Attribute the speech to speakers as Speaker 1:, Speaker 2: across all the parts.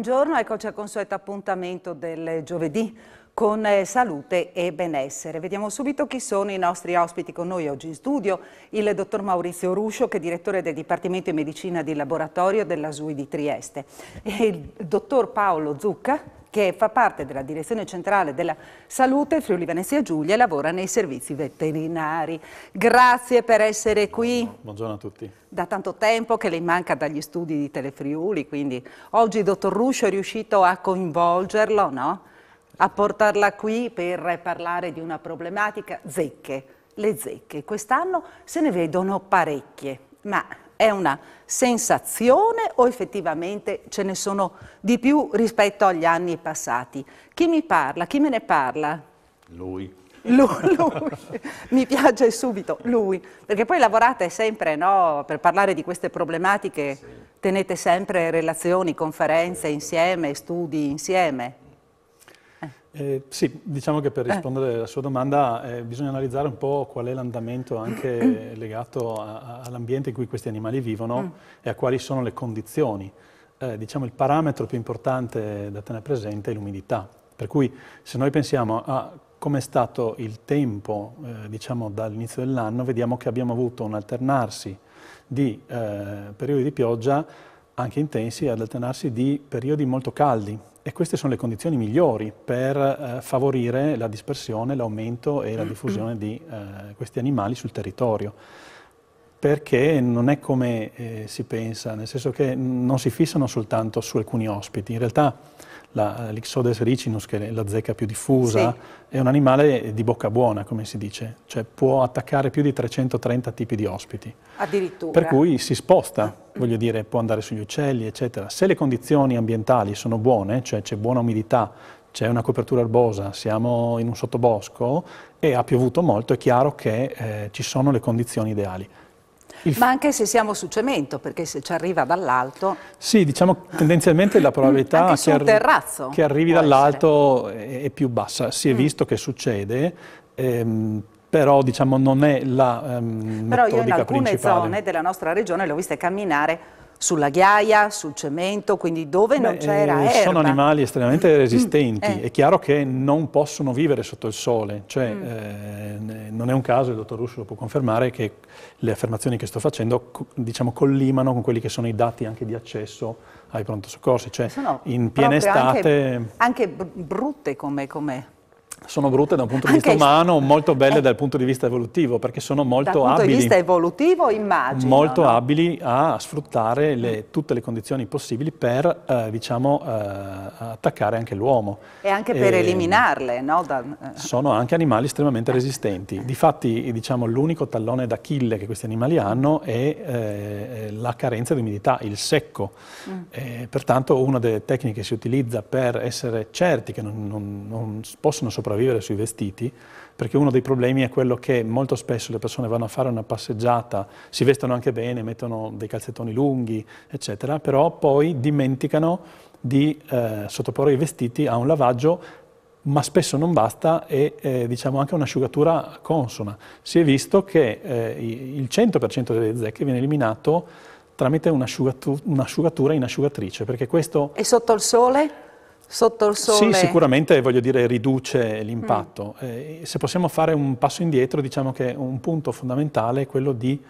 Speaker 1: buongiorno, eccoci al consueto appuntamento del giovedì con eh, salute e benessere. Vediamo subito chi sono i nostri ospiti con noi oggi in studio. Il dottor Maurizio Ruscio, che è direttore del Dipartimento di Medicina di Laboratorio della SUI di Trieste. E il dottor Paolo Zucca, che fa parte della Direzione Centrale della Salute Friuli Venezia Giulia e lavora nei servizi veterinari. Grazie per essere qui.
Speaker 2: Buongiorno a tutti.
Speaker 1: Da tanto tempo che lei manca dagli studi di Telefriuli, quindi oggi il dottor Ruscio è riuscito a coinvolgerlo, no? a portarla qui per parlare di una problematica zecche, le zecche. Quest'anno se ne vedono parecchie, ma è una sensazione o effettivamente ce ne sono di più rispetto agli anni passati? Chi mi parla? Chi me ne parla? Lui. Lui, lui, mi piace subito, lui, perché poi lavorate sempre no, per parlare di queste problematiche, sì. tenete sempre relazioni, conferenze insieme, studi insieme.
Speaker 2: Eh, sì, diciamo che per eh. rispondere alla sua domanda eh, bisogna analizzare un po' qual è l'andamento anche legato all'ambiente in cui questi animali vivono mm. e a quali sono le condizioni. Eh, diciamo il parametro più importante da tenere presente è l'umidità, per cui se noi pensiamo a come è stato il tempo eh, diciamo dall'inizio dell'anno, vediamo che abbiamo avuto un alternarsi di eh, periodi di pioggia anche intensi ad alternarsi di periodi molto caldi, e queste sono le condizioni migliori per eh, favorire la dispersione, l'aumento e la mm, diffusione mm. di eh, questi animali sul territorio. Perché non è come eh, si pensa, nel senso che non si fissano soltanto su alcuni ospiti, in realtà eh, l'Ixodes ricinus, che è la zecca più diffusa, sì. è un animale di bocca buona, come si dice, cioè può attaccare più di 330 tipi di ospiti.
Speaker 1: Addirittura. Per cui
Speaker 2: si sposta, voglio dire, può andare sugli uccelli, eccetera. Se le condizioni ambientali sono buone, cioè c'è buona umidità, c'è una copertura erbosa, siamo in un sottobosco e ha piovuto molto, è chiaro che eh, ci sono le condizioni ideali.
Speaker 1: Il... Ma anche se siamo su cemento, perché se ci arriva dall'alto...
Speaker 2: Sì, diciamo tendenzialmente la probabilità che, arri
Speaker 1: terrazzo, che, arrivi dall'alto
Speaker 2: è, è, più bassa. Si è mm. visto che succede, ehm, però diciamo non è la ehm, Però io in alcune principale. zone
Speaker 1: della nostra regione le ho viste camminare sulla ghiaia, sul cemento, quindi dove Beh, non c'era eh, erba. Sono
Speaker 2: animali estremamente mm, resistenti, mm. è chiaro che non possono vivere sotto il sole, cioè mm. eh, non è un caso, il dottor Russo lo può confermare, che le affermazioni che sto facendo diciamo collimano con quelli che sono i dati anche di accesso ai pronto soccorsi, cioè sono in piena estate... Anche,
Speaker 1: anche, brutte come... come
Speaker 2: sono brutte da un punto di vista umano, molto belle eh, dal punto di vista evolutivo, perché sono molto abili. Dal punto di vista
Speaker 1: evolutivo immagino. Molto no?
Speaker 2: abili a sfruttare le, tutte le condizioni possibili per, eh, diciamo, eh, attaccare anche l'uomo.
Speaker 1: E anche per e, ehm, eliminarle, no? Da, eh.
Speaker 2: sono anche animali estremamente eh. resistenti. Eh. Difatti, diciamo, l'unico tallone d'Achille che questi animali hanno è la carenza di umidità, il secco. Mm. pertanto una delle tecniche che si utilizza per essere certi che non, non, non possono sopravvivere sopravvivere sui vestiti, perché uno dei problemi è quello che molto spesso le persone vanno a fare una passeggiata, si vestono anche bene, mettono dei calzettoni lunghi, eccetera, però poi dimenticano di eh, sottoporre i vestiti a un lavaggio ma spesso non basta e eh, diciamo anche un'asciugatura consona. Si è visto che eh, il 100% delle zecche viene eliminato tramite un'asciugatura in asciugatrice, perché questo...
Speaker 1: E sotto il sole? sotto il sole. Sì, sicuramente
Speaker 2: voglio dire riduce l'impatto. Mm. Eh, se possiamo fare un passo indietro, diciamo che un punto fondamentale è quello di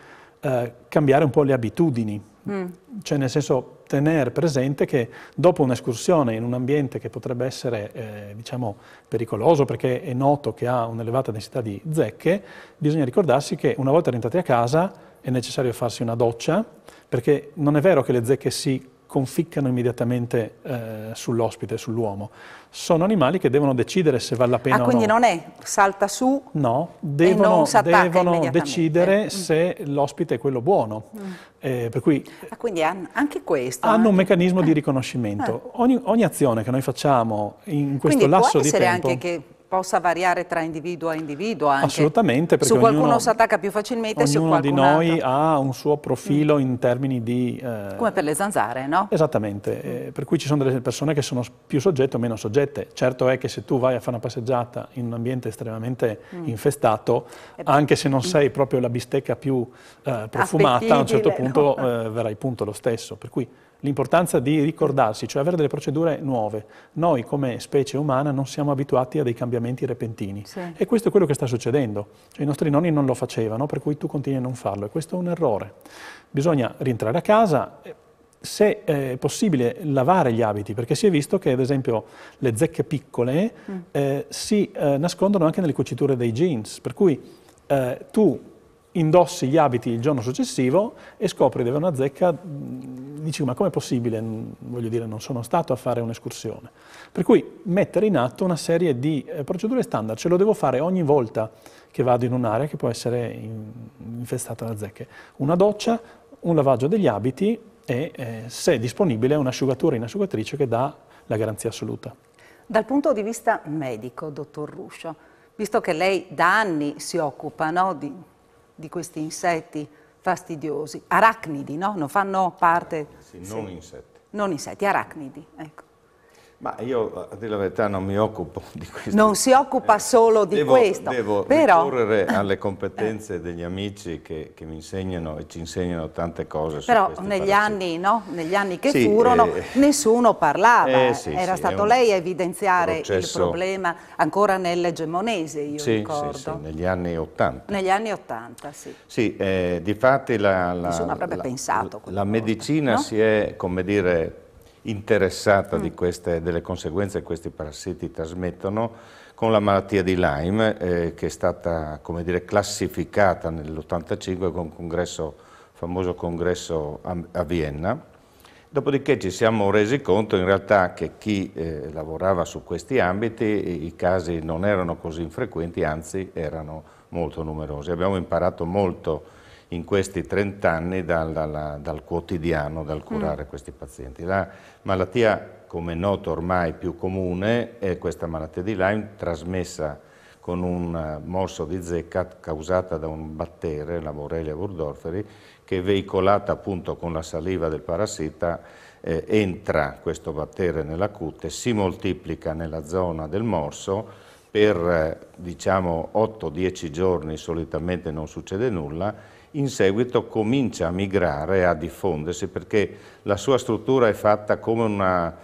Speaker 2: eh, cambiare un po' le abitudini. Mm. Cioè nel senso tenere presente che dopo un'escursione in un ambiente che potrebbe essere eh, diciamo, pericoloso perché è noto che ha un'elevata densità di zecche, bisogna ricordarsi che una volta rientrati a casa è necessario farsi una doccia perché non è vero che le zecche si conficcano immediatamente eh, sull'ospite, sull'uomo. Sono animali che devono decidere se vale la pena ah, o no. quindi non
Speaker 1: è salta su
Speaker 2: No, devono, devono decidere mm. se l'ospite è quello buono. Mm. Eh, per cui
Speaker 1: ah, quindi anche questo. Hanno anche... un
Speaker 2: meccanismo di ah. riconoscimento. Ah. Ogni, ogni, azione che noi facciamo in questo quindi lasso di tempo... Quindi può essere
Speaker 1: anche che possa variare tra individuo e individuo anche. Assolutamente.
Speaker 2: Perché su qualcuno si
Speaker 1: attacca più facilmente, su qualcun di noi
Speaker 2: ha un suo profilo mm. in termini di... Eh, Come
Speaker 1: per le zanzare, no?
Speaker 2: Esattamente, mm. eh, per cui ci sono delle persone che sono più soggette o meno soggette. Certo è che se tu vai a fare una passeggiata in un ambiente estremamente mm. infestato, eh anche se non mm. sei proprio la bistecca più eh, profumata, a un certo punto no? Eh, verrai punto lo stesso. Per cui l'importanza di ricordarsi, cioè avere delle procedure nuove. Noi come specie umana non siamo abituati a dei cambiamenti repentini sì. e questo è quello che sta succedendo. Cioè, I nostri nonni non lo facevano, per cui tu continui a non farlo e questo è un errore. Bisogna rientrare a casa, eh, se è possibile lavare gli abiti, perché si è visto che ad esempio le zecche piccole mm. eh, si eh, nascondono anche nelle cuciture dei jeans, per cui eh, tu indossi gli abiti il giorno successivo e scopri di avere una zecca, mm, dici ma com'è possibile, mm, voglio dire non sono stato a fare un'escursione. Per cui mettere in atto una serie di eh, procedure standard, ce lo devo fare ogni volta che vado in un'area che può essere infestata da zecche. Una doccia, un lavaggio degli abiti e eh, se disponibile un'asciugatura in asciugatrice che dà la garanzia assoluta.
Speaker 1: Dal punto di vista medico, dottor Ruscio, visto che lei da anni si occupa no, di di questi insetti fastidiosi, arachnidi, no? Non fanno parte...
Speaker 3: Sì, non sì. insetti.
Speaker 1: Non insetti, arachnidi, ecco.
Speaker 3: Ma io, a dire la verità, non mi occupo di questo. Non si occupa eh, solo di devo, questo. Devo però... ricorrere alle competenze degli amici che, che, mi insegnano e ci insegnano tante cose. Però
Speaker 1: negli anni, no? negli anni, che sì, furono eh... nessuno parlava. Eh, sì, Era sì, stato lei a evidenziare processo... il problema ancora nell'egemonese, io sì, ricordo. Sì,
Speaker 3: negli anni Ottanta.
Speaker 1: Negli anni Ottanta, sì.
Speaker 3: Sì, eh, difatti la, la, Nessuno avrebbe la, pensato la medicina no? si è, come dire interessata mm. queste, delle conseguenze che questi parassiti trasmettono con la malattia di Lyme eh, che è stata dire, classificata nell'85 con un congresso, famoso congresso a, a, Vienna. Dopodiché ci siamo resi conto in realtà che chi eh, lavorava su questi ambiti i casi non erano così infrequenti, anzi erano molto numerosi. Abbiamo imparato molto in questi 30 anni dal, dal, dal quotidiano, dal mm. curare mm. questi pazienti. La malattia, come noto ormai più comune, è questa malattia di Lyme trasmessa con un eh, morso di zecca causata da un battere, la Borrelia burdorferi, che veicolata appunto con la saliva del parassita eh, entra questo battere nella cute, si moltiplica nella zona del morso, per eh, diciamo 8-10 giorni solitamente non succede nulla in seguito comincia a migrare, a diffondersi, perché la sua struttura è fatta come una,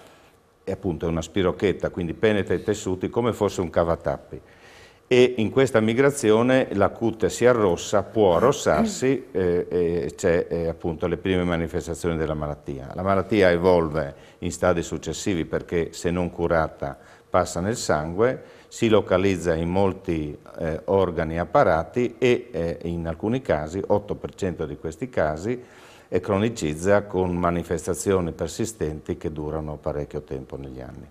Speaker 3: appunto, una spirocchetta, quindi penetra i tessuti come fosse un cavatappi. E in questa migrazione la cute si arrossa, può arrossarsi eh, e c'è eh, appunto le prime manifestazioni della malattia. La malattia evolve in stadi successivi perché se non curata passa nel sangue si localizza in molti eh, organi e apparati e eh, in alcuni casi, 8% di questi casi, eh, cronicizza con manifestazioni persistenti che durano parecchio tempo negli anni.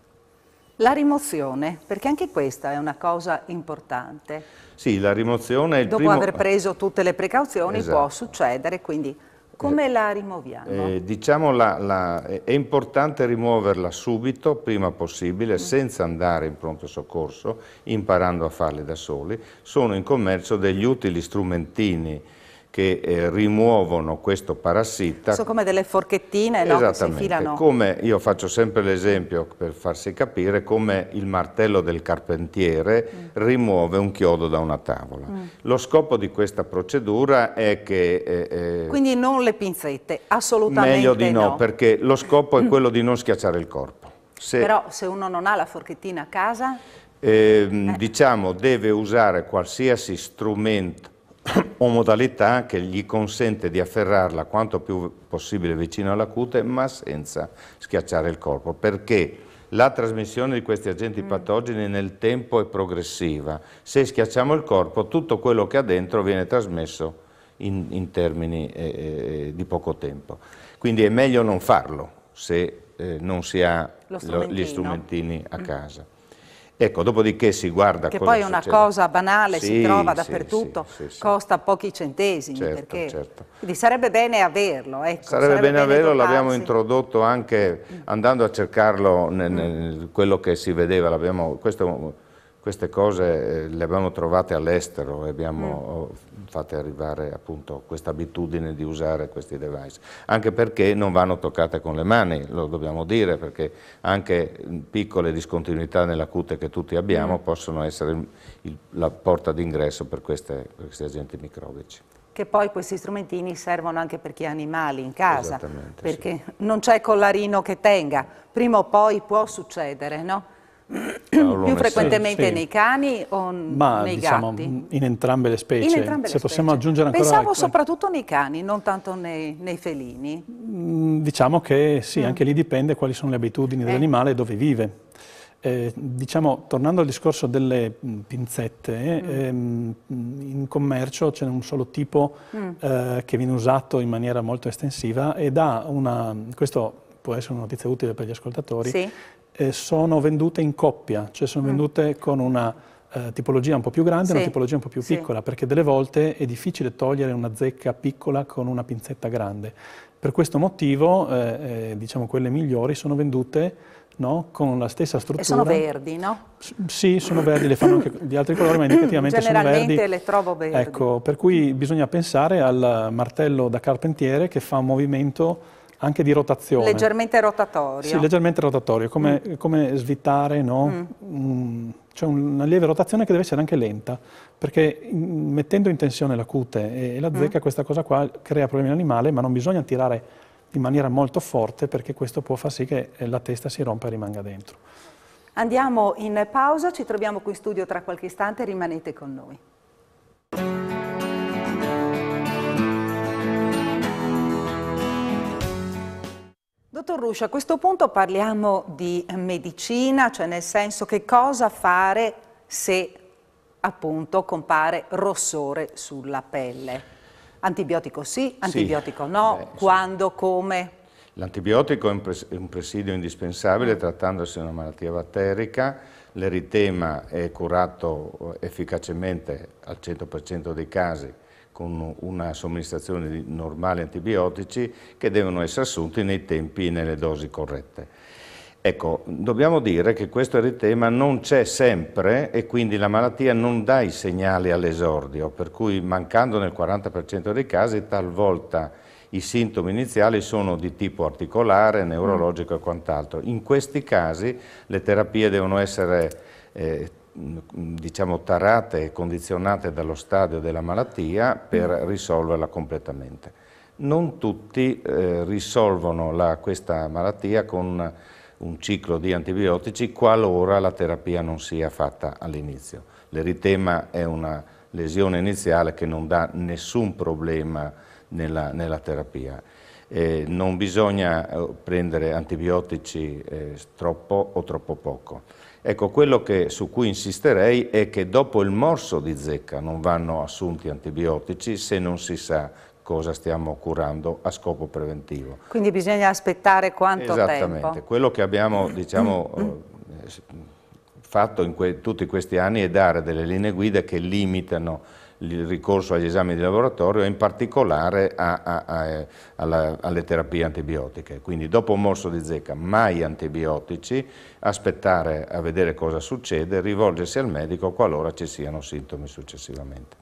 Speaker 1: La rimozione, perché anche questa è una cosa importante.
Speaker 3: Sì, la rimozione è il Dopo primo... aver
Speaker 1: preso tutte le precauzioni esatto. può succedere, quindi come la rimuoviamo? Eh,
Speaker 3: diciamo la, la, è importante rimuoverla subito, prima possibile, mm. senza andare in pronto soccorso, imparando a farli da soli. Sono in commercio degli utili strumentini che eh, rimuovono questo parassita. Sono
Speaker 1: come delle forchettine no? che si infilano.
Speaker 3: Come, io faccio sempre l'esempio per farsi capire come il martello del carpentiere mm. rimuove un chiodo da una tavola. Mm. Lo scopo di questa procedura è che... Eh, eh, Quindi non
Speaker 1: le pinzette, assolutamente Meglio di no, no.
Speaker 3: perché lo scopo è quello di non schiacciare il corpo. Se, Però
Speaker 1: se uno non ha la forchettina a casa...
Speaker 3: Ehm, eh. Diciamo deve usare qualsiasi strumento o modalità che gli consente di afferrarla quanto più possibile vicino alla cute ma senza schiacciare il corpo perché la trasmissione di questi agenti mm. patogeni nel tempo è progressiva se schiacciamo il corpo tutto quello che ha dentro viene trasmesso in, in termini eh, eh di poco tempo quindi è meglio non farlo se eh, non si ha lo, gli strumentini a mm. casa Ecco, dopodiché si guarda che poi è una succede. cosa
Speaker 1: banale, sì, si trova dappertutto, sì, sì, costa pochi centesimi, certo, perché... certo. quindi sarebbe bene averlo. Ecco, sarebbe, sarebbe, bene, bene averlo, l'abbiamo
Speaker 3: introdotto anche mm. andando a cercarlo mm. nel, nel quello che si vedeva, questo, queste cose eh, le abbiamo trovate all'estero, abbiamo... Mm fate arrivare appunto questa abitudine di usare questi device, anche perché non vanno toccate con le mani, lo dobbiamo dire, perché anche piccole discontinuità nella cute che tutti abbiamo mm. possono essere il, la porta d'ingresso per, per questi agenti microbici
Speaker 1: che poi questi strumentini servono anche per chi ha animali in casa, perché sì. non c'è collarino che tenga, prima o poi può succedere, no?
Speaker 2: più frequentemente sì. nei
Speaker 1: cani o Ma, nei diciamo, gatti?
Speaker 2: in entrambe le specie. Entrambe se le possiamo aggiungere ancora... Pensavo al...
Speaker 1: soprattutto nei cani, non tanto nei, nei felini. Mm,
Speaker 2: diciamo che sì, mm. anche lì dipende quali sono le abitudini eh. dell'animale e dove vive. Eh, diciamo, tornando al discorso delle mm, pinzette, mm. ehm, mm, in commercio c'è un solo tipo mm. eh, che viene usato in maniera molto estensiva ed ha una, questo può essere una notizia utile per gli ascoltatori, sì. Eh, sono vendute in coppia, cioè sono mm. vendute mm. con una eh, tipologia un po' più grande e una tipologia un po' più sì. piccola, perché delle volte è difficile togliere una zecca piccola con una pinzetta grande. Per questo motivo, eh, eh diciamo, quelle migliori sono vendute No? con la stessa struttura. E sono verdi, no? S sì, sono verdi, le fanno anche di altri colori, ma indicativamente sono verdi. Generalmente le trovo
Speaker 1: verdi. Ecco,
Speaker 2: per cui bisogna pensare al martello da carpentiere che fa un movimento anche di rotazione. Leggermente
Speaker 1: rotatorio. Sì,
Speaker 2: leggermente rotatorio, come, mm. come slittare, no? Mm. mm c'è una lieve rotazione che deve essere anche lenta, perché mettendo in tensione la cute e la mm. zecca, mm. questa cosa qua crea problemi all'animale, ma non bisogna tirare in maniera molto forte, perché questo può far sì che eh, la testa si rompa e rimanga dentro.
Speaker 1: Andiamo in pausa, ci troviamo qui in studio tra qualche istante, rimanete con noi. Dottor Ruscio, a questo punto parliamo di medicina, cioè nel senso che cosa fare se appunto compare rossore sulla pelle. Antibiotico sì, antibiotico sì, no, beh, quando, sì. come?
Speaker 3: L'antibiotico è un presidio indispensabile trattandosi di una malattia batterica, l'eritema è curato eh, efficacemente al 100% dei casi con una somministrazione di normali antibiotici che devono essere assunti nei tempi e nelle dosi corrette. Ecco, dobbiamo dire che questo eritema non c'è sempre e quindi la malattia non dà i segnali all'esordio, per cui mancando nel 40% dei casi talvolta i sintomi iniziali sono di tipo articolare, neurologico e quant'altro. In questi casi le terapie devono essere eh, Mm, diciamo, tarate e condizionate dallo stadio della malattia per mm. risolverla completamente. Non tutti eh, risolvono la, questa malattia con un ciclo di antibiotici qualora la terapia non sia fatta all'inizio. L'eritema è una lesione iniziale che non dà nessun problema nella, nella terapia. Eh, non bisogna eh, prendere antibiotici eh, troppo o troppo poco. Ecco, quello che, su cui insisterei è che dopo il morso di zecca non vanno assunti antibiotici se non si sa cosa stiamo curando a scopo preventivo.
Speaker 1: Quindi bisogna aspettare quanto Esattamente. tempo? Esattamente,
Speaker 3: quello che abbiamo diciamo, mm, mm. Eh, fatto in que tutti questi anni è dare delle linee guida che limitano il ricorso agli esami di laboratorio e in particolare a, a, a, alla, alle terapie antibiotiche. Quindi dopo un morso di zecca mai antibiotici, aspettare a vedere cosa succede, rivolgersi al medico qualora ci siano sintomi successivamente.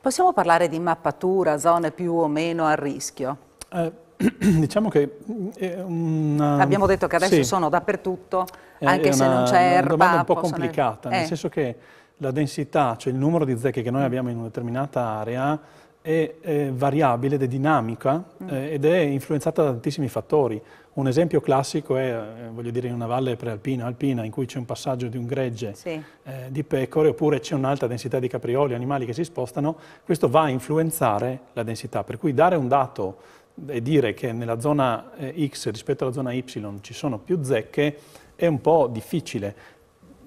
Speaker 1: Possiamo parlare di mappatura, zone più o meno a rischio? Eh,
Speaker 3: diciamo
Speaker 2: che... Eh, una... Abbiamo detto che adesso sì. sono
Speaker 1: dappertutto, eh, anche una, se non c'è erba. È una domanda un po' complicata, eh. nel senso
Speaker 2: che la densità, cioè il numero di zecche che noi mm. abbiamo in una determinata area, è, è variabile ed è dinamica mm. eh, ed è influenzata da tantissimi fattori. Un esempio classico è, eh, voglio dire, in una valle prealpina, alpina, in cui c'è un passaggio di un gregge sì. eh, di pecore, oppure c'è un'alta densità di caprioli, animali che si spostano, questo va a influenzare la densità. Per cui dare un dato e dire che nella zona eh, X rispetto alla zona Y ci sono più zecche è un po' difficile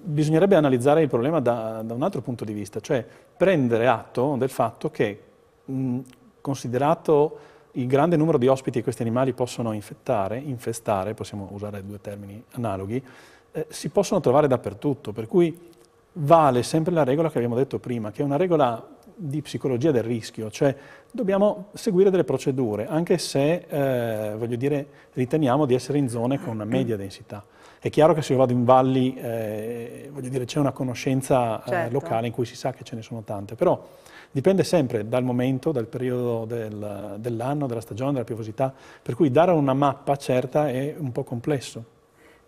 Speaker 2: bisognerebbe analizzare il problema da, da, un altro punto di vista, cioè prendere atto del fatto che, mh, considerato il grande numero di ospiti che questi animali possono infettare, infestare, possiamo usare due termini analoghi, eh, si possono trovare dappertutto, per cui vale sempre la regola che abbiamo detto prima, che è una regola di psicologia del rischio, cioè dobbiamo seguire delle procedure, anche se, eh, voglio dire, riteniamo di essere in zone con una media densità. È chiaro che se io vado in valli, eh, voglio dire, c'è una conoscenza eh, certo. eh, locale in cui si sa che ce ne sono tante, però dipende sempre dal momento, dal periodo del, dell'anno, della stagione, della piovosità, per cui dare una mappa certa è un po' complesso.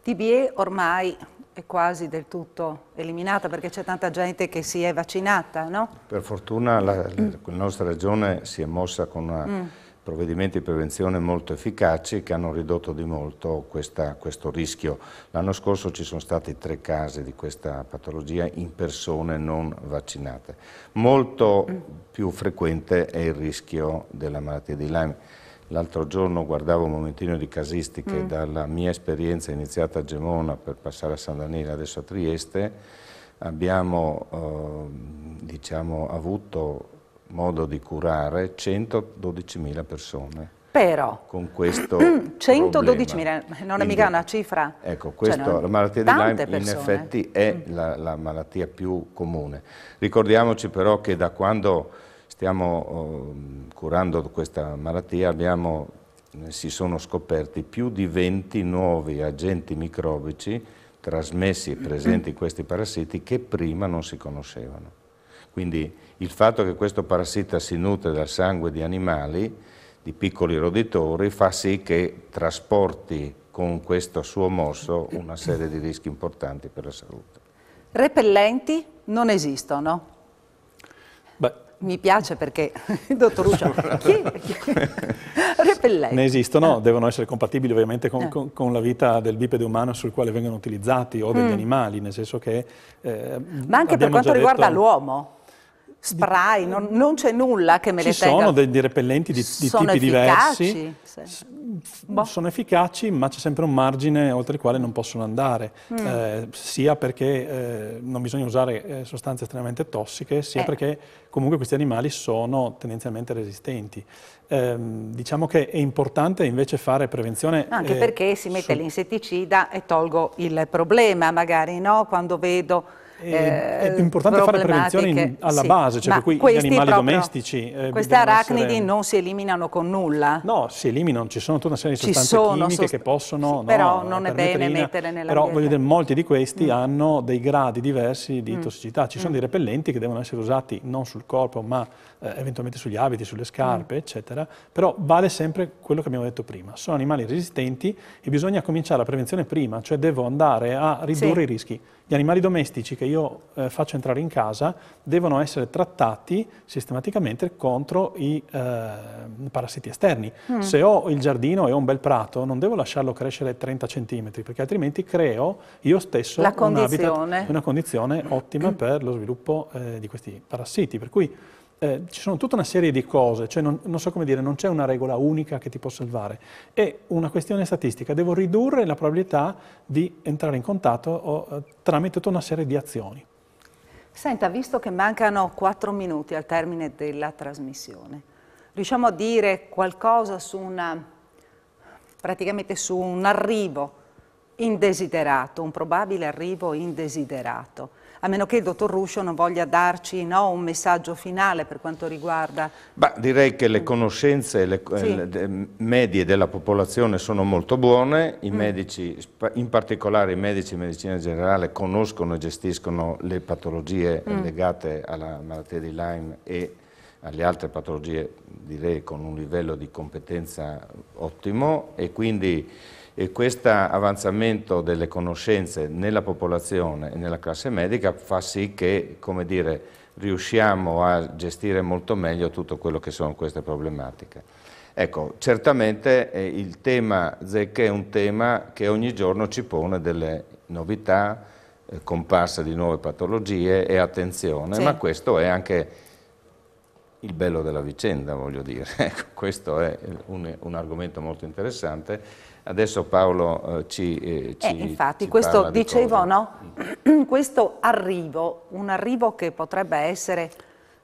Speaker 1: TBE ormai è quasi del tutto eliminata perché c'è tanta gente che si è vaccinata, no?
Speaker 3: Per fortuna la, la, la nostra regione si è mossa con una... Mm provvedimenti di prevenzione molto efficaci che hanno ridotto di molto questa, questo rischio. L'anno scorso ci sono stati tre casi di questa patologia in persone non vaccinate. Molto più frequente è il rischio della malattia di Lyme. L'altro giorno guardavo un momentino di casistiche mm. dalla mia esperienza iniziata a Gemona per passare a San Danilo, adesso a Trieste, abbiamo eh, diciamo, avuto modo di curare 112.000 persone. Però, con questo 112.000,
Speaker 1: non è mica una cifra.
Speaker 3: Ecco, cioè, questo, cioè, la malattia di Lyme persone. in effetti è mm. la, la, malattia più comune. Ricordiamoci però che da quando stiamo uh, curando questa malattia abbiamo, si sono scoperti più di 20 nuovi agenti microbici trasmessi e presenti in mm. questi parassiti che prima non si conoscevano. Quindi il fatto che questo parassita si nutre dal sangue di animali, di piccoli roditori, fa sì che trasporti con questo suo morso una serie di rischi importanti per la salute.
Speaker 1: Repellenti non esistono. Beh. Mi piace perché, dottor Lucia, chi, chi? repellenti? Ne
Speaker 2: esistono, eh. devono essere compatibili ovviamente con, eh. con, con, la vita del bipede umano sul quale vengono utilizzati o degli mm. animali, nel senso che... Eh, Ma anche per quanto riguarda
Speaker 1: l'uomo? spray, non, non, c'è nulla che me ci le tenga. Ci sono
Speaker 2: dei, repellenti di, di tipi efficaci, diversi,
Speaker 1: se... boh.
Speaker 2: sono efficaci ma c'è sempre un margine oltre il quale non possono andare, mm. eh, sia perché eh, non bisogna usare eh, sostanze estremamente tossiche, sia eh. perché comunque questi animali sono tendenzialmente resistenti. Ehm, diciamo che è importante invece fare prevenzione. Anche eh, perché
Speaker 1: si mette su... l'insetticida e tolgo il problema magari, no? quando vedo eh, è eh, importante fare prevenzione in, alla sì. base, cioè Ma per cui gli animali proprio,
Speaker 2: domestici... Eh, queste arachnidi essere...
Speaker 1: non si eliminano con nulla? No,
Speaker 2: si eliminano, ci sono tutta una serie di sostanze chimiche sost... che possono... Sì, però no, eh, non è bene mettere nella Però voglio dire, molti di questi mm. hanno dei gradi diversi di mm. tossicità, ci sono mm. dei repellenti che devono essere usati non sul corpo ma eh, eventualmente sugli abiti, sulle scarpe, mm. eccetera, però vale sempre quello che abbiamo detto prima, sono animali resistenti e bisogna cominciare la prevenzione prima, cioè devo andare a ridurre sì. i rischi. Gli animali domestici che io eh, faccio entrare in casa devono essere trattati sistematicamente contro i eh, parassiti esterni. Mm. Se ho il giardino e ho un bel prato, non devo lasciarlo crescere 30 cm, perché altrimenti creo io stesso un habitat, una condizione ottima per lo sviluppo eh, di questi parassiti. Per cui eh, ci sono tutta una serie di cose, cioè non, non so come dire, non c'è una regola unica che ti può salvare. È una questione statistica, devo ridurre la probabilità di entrare in contatto o, eh, tramite tutta una serie di azioni.
Speaker 1: Senta, visto che mancano 4 minuti al termine della trasmissione, riusciamo a dire qualcosa su una, praticamente su un arrivo indesiderato, un probabile arrivo indesiderato? a meno che il dottor Ruscio non voglia darci no, un messaggio finale per quanto riguarda...
Speaker 3: Beh, direi che le conoscenze le, eh, sì. le medie della popolazione sono molto buone, i mm. medici, in particolare i medici di medicina generale, conoscono e gestiscono le patologie mm. legate alla malattia di Lyme e alle altre patologie direi con un livello di competenza ottimo e quindi e questo avanzamento delle conoscenze nella popolazione e nella classe medica fa sì che, come dire, riusciamo a gestire molto meglio tutto quello che sono queste problematiche. Ecco, certamente eh, il tema ZEC è un tema che ogni giorno ci pone delle novità, eh, comparsa di nuove patologie e attenzione, sì. ma questo è anche il bello della vicenda, voglio dire. Ecco, questo è un, un, argomento molto interessante. Adesso Paolo eh, ci, eh, ci, eh, Infatti, ci questo dicevo,
Speaker 1: di no? questo arrivo, un arrivo che potrebbe essere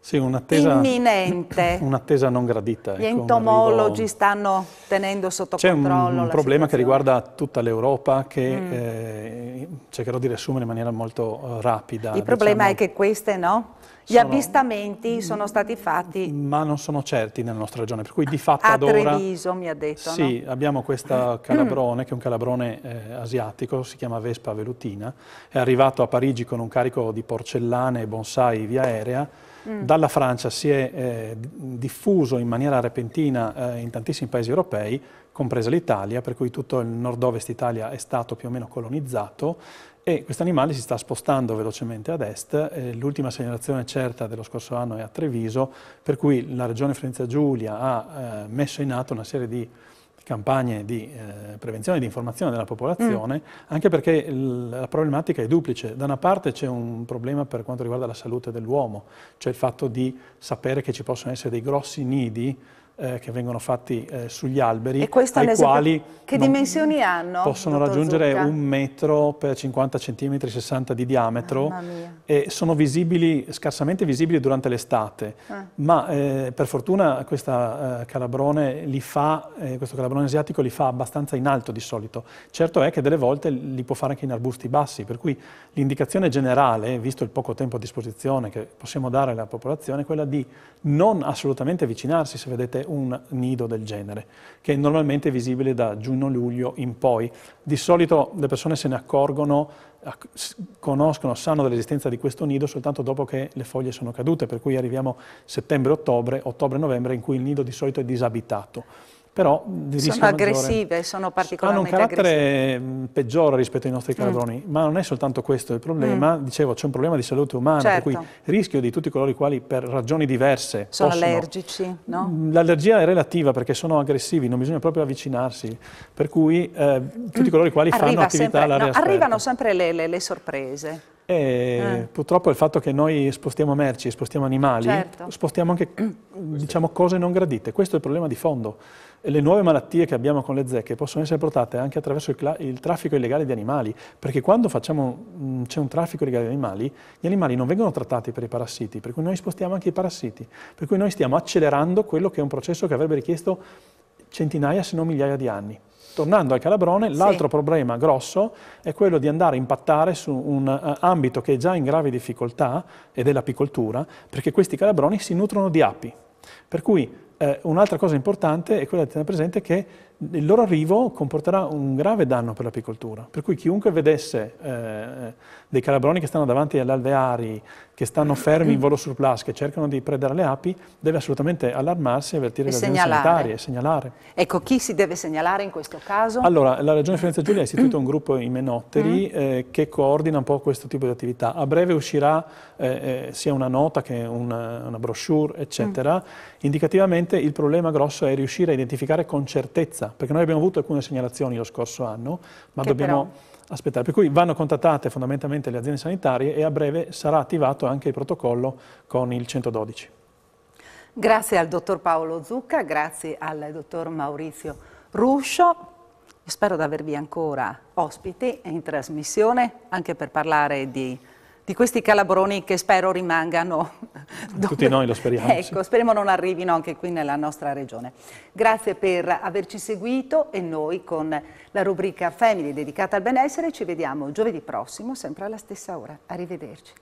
Speaker 3: sì, un'attesa,
Speaker 1: imminente.
Speaker 2: Un'attesa non gradita. Gli ecco, entomologi arrivo...
Speaker 1: stanno tenendo sotto controllo. C'è un, un problema situazione. che
Speaker 2: riguarda tutta l'Europa che mm. eh, cercherò di riassumere in maniera molto eh, rapida. Il problema diciamo. è
Speaker 1: che queste, no? Gli sono, avvistamenti sono stati fatti...
Speaker 2: Ma non sono certi nella nostra regione, per cui di fatto ad ora... A Treviso
Speaker 1: mi ha detto, Sì,
Speaker 2: no? abbiamo questo mm. calabrone, che è un calabrone eh, asiatico, si chiama Vespa velutina, è arrivato a Parigi con un carico di porcellane e bonsai via aerea, Mm. dalla Francia si è eh, diffuso in maniera repentina eh, in tantissimi paesi europei, compresa l'Italia, per cui tutto il nord-ovest Italia è stato più o meno colonizzato e questo animale si sta spostando velocemente ad est, eh, l'ultima segnalazione certa dello scorso anno è a Treviso, per cui la regione Frenzia Giulia ha eh, messo in atto una serie di campagne di eh, prevenzione e di informazione della popolazione, mm. anche perché la problematica è duplice. Da una parte c'è un problema per quanto riguarda la salute dell'uomo, cioè il fatto di sapere che ci possono essere dei grossi nidi eh, che vengono fatti eh, sugli alberi, e ai quali che dimensioni
Speaker 1: hanno? Possono raggiungere Zucca? un
Speaker 2: metro per 50 cm 60 di diametro ah, e sono visibili, scarsamente visibili durante l'estate, ah. ma eh, per fortuna questa, eh, calabrone li fa, eh, questo calabrone asiatico li fa abbastanza in alto di solito. Certo è che delle volte li può fare anche in arbusti bassi, per cui l'indicazione generale, visto il poco tempo a disposizione che possiamo dare alla popolazione, è quella di non assolutamente avvicinarsi, se vedete un nido del genere, che è normalmente visibile da giugno-luglio in poi. Di solito le persone se ne accorgono, conoscono, sanno dell'esistenza di questo nido soltanto dopo che le foglie sono cadute, per cui arriviamo settembre-ottobre, ottobre-novembre, in cui il nido di solito è disabitato però di sono rischio aggressive,
Speaker 1: sono particolarmente Hanno un carattere
Speaker 2: aggressive. peggiore rispetto ai nostri caladroni, mm. ma non è soltanto questo il problema, mm. dicevo c'è un problema di salute umana, certo. per cui certo. rischio di tutti coloro i quali per ragioni diverse Sono possono,
Speaker 1: allergici, no?
Speaker 2: Mm, l'allergia è relativa perché sono aggressivi, non bisogna proprio avvicinarsi, per cui eh, tutti mm. coloro i quali Arriva fanno attività sempre, all'aria no, Arrivano
Speaker 1: sempre le, le, le sorprese.
Speaker 2: Eh. Purtroppo il fatto che noi spostiamo merci, spostiamo animali, certo. spostiamo anche diciamo, cose non gradite, questo è il problema di fondo. le nuove malattie che abbiamo con le zecche possono essere portate anche attraverso il, il traffico illegale di animali, perché quando mm, c'è un traffico illegale di animali, gli animali non vengono trattati per i parassiti, per cui noi spostiamo anche i parassiti, per cui noi stiamo accelerando quello che è un processo che avrebbe richiesto centinaia se non migliaia di anni. Tornando al Calabrone, sì. l'altro problema grosso è quello di andare a impattare su un uh, ambito che è già in grave difficoltà, ed è l'apicoltura, perché questi calabroni si nutrono di api. Per cui eh, un'altra cosa importante è quella di tenere presente che il loro arrivo comporterà un grave danno per l'apicoltura, per cui chiunque vedesse eh, dei calabroni che stanno davanti agli alveari, che stanno fermi in volo surplus, che cercano di predare le api, deve assolutamente allarmarsi e avvertire le aziende sanitarie e segnalare.
Speaker 1: Ecco, chi si deve segnalare in questo caso? Allora,
Speaker 2: la Regione Firenze Giulia ha istituito un gruppo imenotteri mm. eh, che coordina un po' questo tipo di attività. A breve uscirà eh, eh sia una nota che una, una brochure, eccetera. Mm. Indicativamente il problema grosso è riuscire a identificare con certezza perché noi abbiamo avuto alcune segnalazioni lo scorso anno, ma che dobbiamo però... aspettare. Per cui vanno contattate fondamentalmente le aziende sanitarie e a breve sarà attivato anche il protocollo con il 112.
Speaker 1: Grazie al dottor Paolo Zucca, grazie al dottor Maurizio Ruscio. Spero di avervi ancora ospiti in trasmissione anche per parlare di di questi calabroni che spero rimangano.
Speaker 2: Tutti noi lo speriamo. Ecco,
Speaker 1: sì. speriamo non arrivino anche qui nella nostra regione. Grazie per averci seguito e noi con la rubrica Family dedicata al benessere ci vediamo giovedì prossimo sempre alla stessa ora. Arrivederci.